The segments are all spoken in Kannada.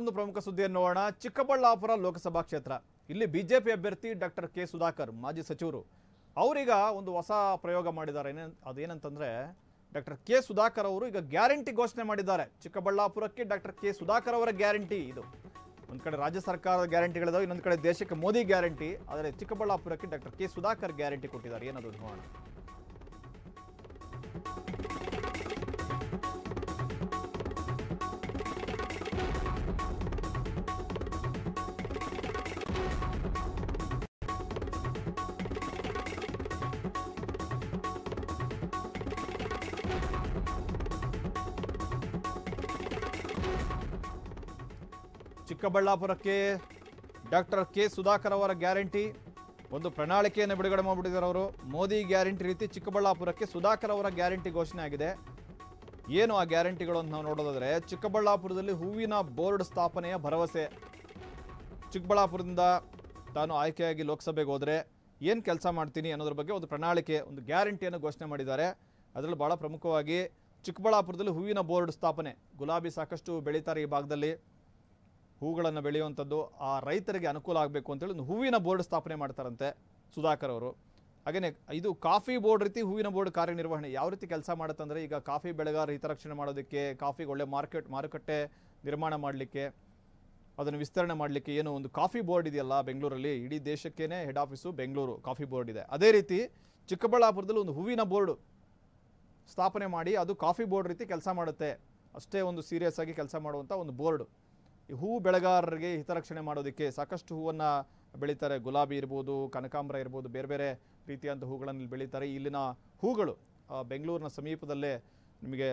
ಮತ್ತೊಂದು ಪ್ರಮುಖ ಸುದ್ದಿಯನ್ನು ನೋಡೋಣ ಚಿಕ್ಕಬಳ್ಳಾಪುರ ಲೋಕಸಭಾ ಕ್ಷೇತ್ರ ಇಲ್ಲಿ ಬಿಜೆಪಿ ಅಭ್ಯರ್ಥಿ ಡಾಕ್ಟರ್ ಕೆ ಸುಧಾಕರ್ ಮಾಜಿ ಸಚಿವರು ಅವರೀಗ ಒಂದು ಹೊಸ ಪ್ರಯೋಗ ಮಾಡಿದ್ದಾರೆ ಅದೇನಂತಂದ್ರೆ ಡಾಕ್ಟರ್ ಕೆ ಸುಧಾಕರ್ ಅವರು ಈಗ ಗ್ಯಾರಂಟಿ ಘೋಷಣೆ ಮಾಡಿದ್ದಾರೆ ಚಿಕ್ಕಬಳ್ಳಾಪುರಕ್ಕೆ ಡಾಕ್ಟರ್ ಕೆ ಸುಧಾಕರ್ ಅವರ ಗ್ಯಾರಂಟಿ ಇದು ಒಂದು ಕಡೆ ರಾಜ್ಯ ಸರ್ಕಾರದ ಗ್ಯಾರಂಟಿಗಳಿದಾವೆ ಇನ್ನೊಂದು ಕಡೆ ದೇಶಕ್ಕೆ ಮೋದಿ ಗ್ಯಾರಂಟಿ ಆದರೆ ಚಿಕ್ಕಬಳ್ಳಾಪುರಕ್ಕೆ ಡಾಕ್ಟರ್ ಕೆ ಸುಧಾಕರ್ ಗ್ಯಾರಂಟಿ ಕೊಟ್ಟಿದ್ದಾರೆ ಏನದು ನೋಡೋಣ ಚಿಕ್ಕಬಳ್ಳಾಪುರಕ್ಕೆ ಡಾಕ್ಟರ್ ಕೆ ಸುಧಾಕರ್ ಅವರ ಗ್ಯಾರಂಟಿ ಒಂದು ಪ್ರಣಾಳಿಕೆಯನ್ನು ಬಿಡುಗಡೆ ಮಾಡಿಬಿಟ್ಟಿದ್ದಾರೆ ಅವರು ಮೋದಿ ಗ್ಯಾರಂಟಿ ರೀತಿ ಚಿಕ್ಕಬಳ್ಳಾಪುರಕ್ಕೆ ಸುಧಾಕರ್ ಅವರ ಗ್ಯಾರಂಟಿ ಘೋಷಣೆ ಆಗಿದೆ ಏನು ಆ ಗ್ಯಾರಂಟಿಗಳು ಅಂತ ನಾವು ನೋಡೋದಾದರೆ ಚಿಕ್ಕಬಳ್ಳಾಪುರದಲ್ಲಿ ಹೂವಿನ ಬೋರ್ಡ್ ಸ್ಥಾಪನೆಯ ಭರವಸೆ ಚಿಕ್ಕಬಳ್ಳಾಪುರದಿಂದ ತಾನು ಆಯ್ಕೆಯಾಗಿ ಲೋಕಸಭೆಗೆ ಹೋದರೆ ಏನು ಕೆಲಸ ಮಾಡ್ತೀನಿ ಅನ್ನೋದ್ರ ಬಗ್ಗೆ ಒಂದು ಪ್ರಣಾಳಿಕೆ ಒಂದು ಗ್ಯಾರಂಟಿಯನ್ನು ಘೋಷಣೆ ಮಾಡಿದ್ದಾರೆ ಅದರಲ್ಲಿ ಭಾಳ ಪ್ರಮುಖವಾಗಿ ಚಿಕ್ಕಬಳ್ಳಾಪುರದಲ್ಲಿ ಹೂವಿನ ಬೋರ್ಡ್ ಸ್ಥಾಪನೆ ಗುಲಾಬಿ ಸಾಕಷ್ಟು ಬೆಳೀತಾರೆ ಈ ಭಾಗದಲ್ಲಿ ಹೂಗಳನ್ನು ಬೆಳೆಯುವಂಥದ್ದು ಆ ರೈತರಿಗೆ ಅನುಕೂಲ ಆಗಬೇಕು ಅಂತೇಳಿ ಹೂವಿನ ಬೋರ್ಡ್ ಸ್ಥಾಪನೆ ಮಾಡ್ತಾರಂತೆ ಸುಧಾಕರ್ ಅವರು ಹಾಗೆಯೇ ಇದು ಕಾಫಿ ಬೋರ್ಡ್ ರೀತಿ ಹೂವಿನ ಬೋರ್ಡ್ ಕಾರ್ಯನಿರ್ವಹಣೆ ಯಾವ ರೀತಿ ಕೆಲಸ ಮಾಡುತ್ತಂದರೆ ಈಗ ಕಾಫಿ ಬೆಳೆಗಾರ ಹಿತರಕ್ಷಣೆ ಮಾಡೋದಕ್ಕೆ ಕಾಫಿಗೆ ಒಳ್ಳೆ ಮಾರ್ಕೆಟ್ ಮಾರುಕಟ್ಟೆ ನಿರ್ಮಾಣ ಮಾಡಲಿಕ್ಕೆ ಅದನ್ನು ವಿಸ್ತರಣೆ ಮಾಡಲಿಕ್ಕೆ ಏನು ಒಂದು ಕಾಫಿ ಬೋರ್ಡ್ ಇದೆಯಲ್ಲ ಬೆಂಗಳೂರಲ್ಲಿ ಇಡೀ ದೇಶಕ್ಕೇ head office Bengaluru coffee board ಇದೆ ಅದೇ ರೀತಿ ಚಿಕ್ಕಬಳ್ಳಾಪುರದಲ್ಲಿ ಒಂದು ಹೂವಿನ ಬೋರ್ಡ್ ಸ್ಥಾಪನೆ ಮಾಡಿ ಅದು ಕಾಫಿ ಬೋರ್ಡ್ ರೀತಿ ಕೆಲಸ ಮಾಡುತ್ತೆ ಅಷ್ಟೇ ಒಂದು ಸೀರಿಯಸ್ ಆಗಿ ಕೆಲಸ ಮಾಡುವಂಥ ಒಂದು ಬೋರ್ಡ್ ಈ ಹೂ ಬೆಳೆಗಾರರಿಗೆ ಹಿತರಕ್ಷಣೆ ಮಾಡೋದಕ್ಕೆ ಸಾಕಷ್ಟು ಹೂವನ್ನು ಬೆಳೀತಾರೆ ಗುಲಾಬಿ ಇರ್ಬೋದು ಕನಕಾಂಬರ ಇರ್ಬೋದು ಬೇರೆ ಬೇರೆ ರೀತಿಯಾದಂಥ ಹೂಗಳನ್ನು ಬೆಳೀತಾರೆ ಇಲ್ಲಿನ ಹೂಗಳು ಬೆಂಗಳೂರಿನ ಸಮೀಪದಲ್ಲೇ ನಿಮಗೆ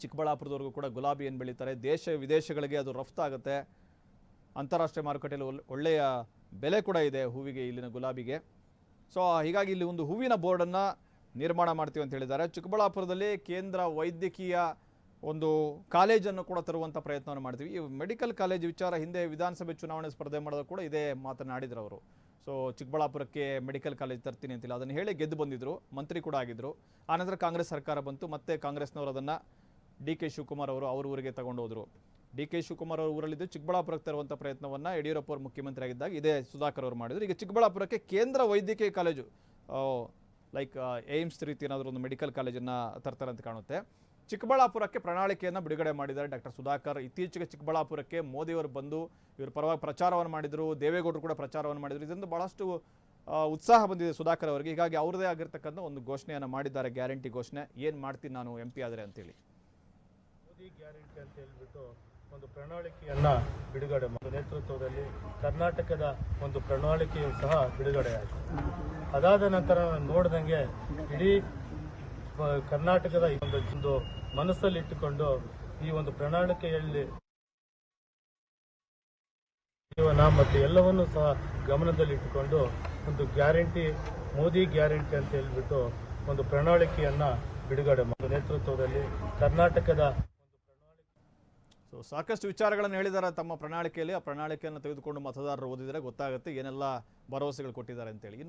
ಚಿಕ್ಕಬಳ್ಳಾಪುರದವರೆಗೂ ಕೂಡ ಗುಲಾಬಿಯನ್ನು ಬೆಳೀತಾರೆ ದೇಶ ವಿದೇಶಗಳಿಗೆ ಅದು ರಫ್ತಾಗುತ್ತೆ ಅಂತಾರಾಷ್ಟ್ರೀಯ ಮಾರುಕಟ್ಟೆಯಲ್ಲಿ ಒಳ್ಳೆಯ ಬೆಲೆ ಕೂಡ ಇದೆ ಹೂವಿಗೆ ಇಲ್ಲಿನ ಗುಲಾಬಿಗೆ ಸೊ ಹೀಗಾಗಿ ಇಲ್ಲಿ ಒಂದು ಹೂವಿನ ಬೋರ್ಡನ್ನು ನಿರ್ಮಾಣ ಮಾಡ್ತೀವಿ ಅಂತ ಹೇಳಿದ್ದಾರೆ ಚಿಕ್ಕಬಳ್ಳಾಪುರದಲ್ಲಿ ಕೇಂದ್ರ ವೈದ್ಯಕೀಯ ಒಂದು ಕಾಲೇಜನ್ನು ಕೂಡ ತರುವಂಥ ಪ್ರಯತ್ನವನ್ನು ಮಾಡ್ತೀವಿ ಈ ಮೆಡಿಕಲ್ ಕಾಲೇಜ್ ವಿಚಾರ ಹಿಂದೆ ವಿಧಾನಸಭೆ ಚುನಾವಣೆ ಸ್ಪರ್ಧೆ ಮಾಡೋದು ಕೂಡ ಇದೇ ಮಾತನಾಡಿದ್ರು ಅವರು ಸೊ ಚಿಕ್ಕಬಳ್ಳಾಪುರಕ್ಕೆ ಮೆಡಿಕಲ್ ಕಾಲೇಜ್ ತರ್ತೀನಿ ಅಂತಿಲ್ಲ ಅದನ್ನು ಹೇಳಿ ಗೆದ್ದು ಬಂದಿದ್ದರು ಮಂತ್ರಿ ಕೂಡ ಆಗಿದ್ದರು ಆನಂತರ ಕಾಂಗ್ರೆಸ್ ಸರ್ಕಾರ ಬಂತು ಮತ್ತೆ ಕಾಂಗ್ರೆಸ್ನವರು ಅದನ್ನು ಡಿ ಕೆ ಶಿವಕುಮಾರ್ ಅವರು ಅವ್ರ ಊರಿಗೆ ತಗೊಂಡು ಡಿ ಕೆ ಶಿವಕುಮಾರ್ ಅವರ ಊರಲ್ಲಿದ್ದು ಚಿಕ್ಕಬಳ್ಳಾಪುರಕ್ಕೆ ತರುವಂಥ ಪ್ರಯತ್ನವನ್ನು ಯಡಿಯೂರಪ್ಪ ಅವರು ಮುಖ್ಯಮಂತ್ರಿ ಆಗಿದ್ದಾಗ ಇದೇ ಸುಧಾಕರ್ ಅವರು ಮಾಡಿದರು ಈಗ ಚಿಕ್ಕಬಳ್ಳಾಪುರಕ್ಕೆ ಕೇಂದ್ರ ವೈದ್ಯಕೀಯ ಕಾಲೇಜು ಲೈಕ್ ಏಮ್ಸ್ ರೀತಿ ಏನಾದರೂ ಒಂದು ಮೆಡಿಕಲ್ ಕಾಲೇಜನ್ನು ತರ್ತಾರೆ ಅಂತ ಕಾಣುತ್ತೆ ಚಿಕ್ಕಬಳ್ಳಾಪುರಕ್ಕೆ ಪ್ರಣಾಳಿಕೆಯನ್ನು ಬಿಡುಗಡೆ ಮಾಡಿದ್ದಾರೆ ಡಾಕ್ಟರ್ ಸುಧಾಕರ್ ಇತ್ತೀಚೆಗೆ ಚಿಕ್ಕಬಳ್ಳಾಪುರಕ್ಕೆ ಮೋದಿಯವರು ಬಂದು ಇವರು ಪರವಾಗಿ ಪ್ರಚಾರವನ್ನು ಮಾಡಿದರು ದೇವೇಗೌಡರು ಕೂಡ ಪ್ರಚಾರವನ್ನು ಮಾಡಿದರು ಇದೊಂದು ಭಾಳಷ್ಟು ಉತ್ಸಾಹ ಬಂದಿದೆ ಸುಧಾಕರ್ ಅವರಿಗೆ ಹೀಗಾಗಿ ಅವರದೇ ಆಗಿರ್ತಕ್ಕಂಥ ಒಂದು ಘೋಷಣೆಯನ್ನು ಮಾಡಿದ್ದಾರೆ ಗ್ಯಾರಂಟಿ ಘೋಷಣೆ ಏನು ಮಾಡ್ತೀನಿ ನಾನು ಎಂ ಪಿ ಆದರೆ ಅಂತೇಳಿ ಅಂತ ಒಂದು ಪ್ರಣಾಳಿಕೆಯನ್ನ ಬಿಡುಗಡೆ ನೇತೃತ್ವದಲ್ಲಿ ಕರ್ನಾಟಕದ ಒಂದು ಪ್ರಣಾಳಿಕೆಯು ಸಹ ಬಿಡುಗಡೆ ಆಯಿತು ಅದಾದ ನಂತರ ನಾನು ನೋಡ್ದಂಗೆ ಇಡೀ ಕರ್ನಾಟಕದ ಈ ಒಂದು ಮನಸ್ಸಲ್ಲಿಟ್ಟುಕೊಂಡು ಈ ಒಂದು ಪ್ರಣಾಳಿಕೆಯಲ್ಲಿ ಜೀವನ ಮತ್ತು ಎಲ್ಲವನ್ನೂ ಸಹ ಗಮನದಲ್ಲಿಟ್ಟುಕೊಂಡು ಒಂದು ಗ್ಯಾರಂಟಿ ಮೋದಿ ಗ್ಯಾರಂಟಿ ಅಂತ ಹೇಳ್ಬಿಟ್ಟು ಒಂದು ಪ್ರಣಾಳಿಕೆಯನ್ನ ಬಿಡುಗಡೆ ನೇತೃತ್ವದಲ್ಲಿ ಕರ್ನಾಟಕದ ಸೊ ಸಾಕಷ್ಟು ವಿಚಾರಗಳನ್ನು ಹೇಳಿದ್ದಾರೆ ತಮ್ಮ ಪ್ರಣಾಳಿಕೆಯಲ್ಲಿ ಆ ಪ್ರಣಾಳಿಕೆಯನ್ನು ತೆಗೆದುಕೊಂಡು ಮತದಾರರು ಓದಿದರೆ ಗೊತ್ತಾಗುತ್ತೆ ಏನೆಲ್ಲ ಭರವಸೆಗಳು ಕೊಟ್ಟಿದ್ದಾರೆ ಅಂತೇಳಿ